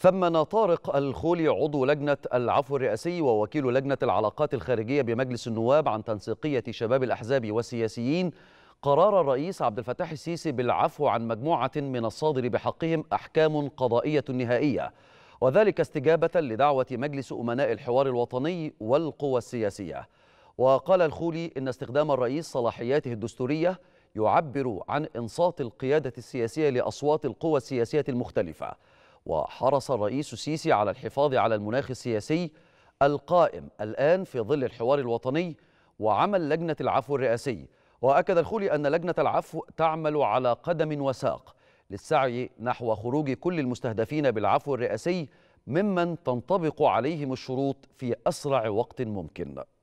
ثمن طارق الخولي عضو لجنة العفو الرئاسي ووكيل لجنة العلاقات الخارجية بمجلس النواب عن تنسيقية شباب الأحزاب والسياسيين قرار الرئيس عبد الفتاح السيسي بالعفو عن مجموعة من الصادر بحقهم أحكام قضائية نهائية وذلك استجابة لدعوة مجلس أمناء الحوار الوطني والقوى السياسية وقال الخولي إن استخدام الرئيس صلاحياته الدستورية يعبر عن إنصات القيادة السياسية لأصوات القوى السياسية المختلفة وحرص الرئيس السيسي على الحفاظ على المناخ السياسي القائم الآن في ظل الحوار الوطني وعمل لجنة العفو الرئاسي وأكد الخولي أن لجنة العفو تعمل على قدم وساق للسعي نحو خروج كل المستهدفين بالعفو الرئاسي ممن تنطبق عليهم الشروط في أسرع وقت ممكن